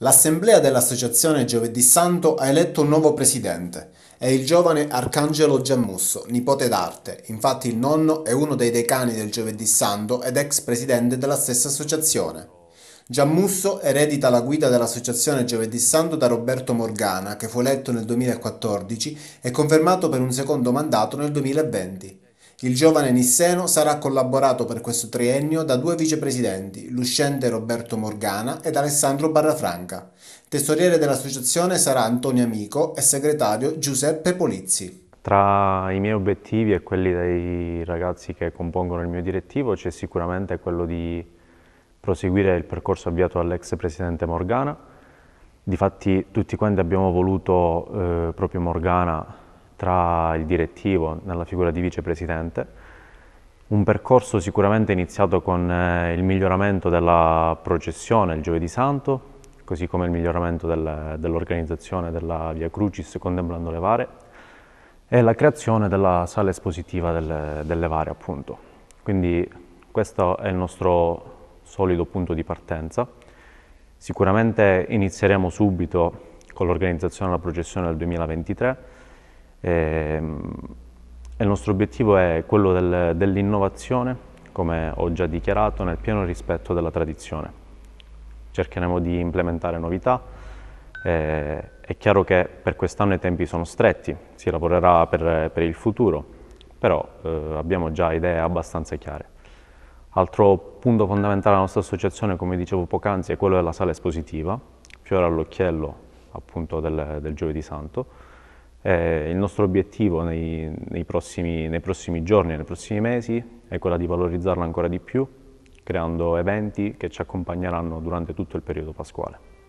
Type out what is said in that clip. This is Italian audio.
L'assemblea dell'associazione Giovedì Santo ha eletto un nuovo presidente. È il giovane Arcangelo Giammusso, nipote d'arte. Infatti il nonno è uno dei decani del Giovedì Santo ed ex presidente della stessa associazione. Giammusso eredita la guida dell'associazione Giovedì Santo da Roberto Morgana, che fu eletto nel 2014 e confermato per un secondo mandato nel 2020. Il giovane Nisseno sarà collaborato per questo triennio da due vicepresidenti, l'uscente Roberto Morgana ed Alessandro Barrafranca. Tesoriere dell'associazione sarà Antonio Amico e segretario Giuseppe Polizzi. Tra i miei obiettivi e quelli dei ragazzi che compongono il mio direttivo c'è sicuramente quello di proseguire il percorso avviato dall'ex presidente Morgana. Difatti tutti quanti abbiamo voluto eh, proprio Morgana tra il direttivo nella figura di vicepresidente, un percorso sicuramente iniziato con eh, il miglioramento della processione il giovedì santo, così come il miglioramento del, dell'organizzazione della Via Crucis contemplando le vare e la creazione della sala espositiva delle, delle vare appunto. Quindi questo è il nostro solido punto di partenza. Sicuramente inizieremo subito con l'organizzazione della processione del 2023 Ehm, e, il nostro obiettivo è quello del, dell'innovazione, come ho già dichiarato, nel pieno rispetto della tradizione. Cercheremo di implementare novità. E, eh, è chiaro che per quest'anno i tempi sono stretti, si lavorerà per, per il futuro, però eh, abbiamo già idee abbastanza chiare. Altro punto fondamentale della nostra associazione, come dicevo poc'anzi, è quello della sala espositiva, fiore all'occhiello appunto del, del Giovedì Santo, eh, il nostro obiettivo nei, nei, prossimi, nei prossimi giorni e nei prossimi mesi è quello di valorizzarlo ancora di più, creando eventi che ci accompagneranno durante tutto il periodo pasquale.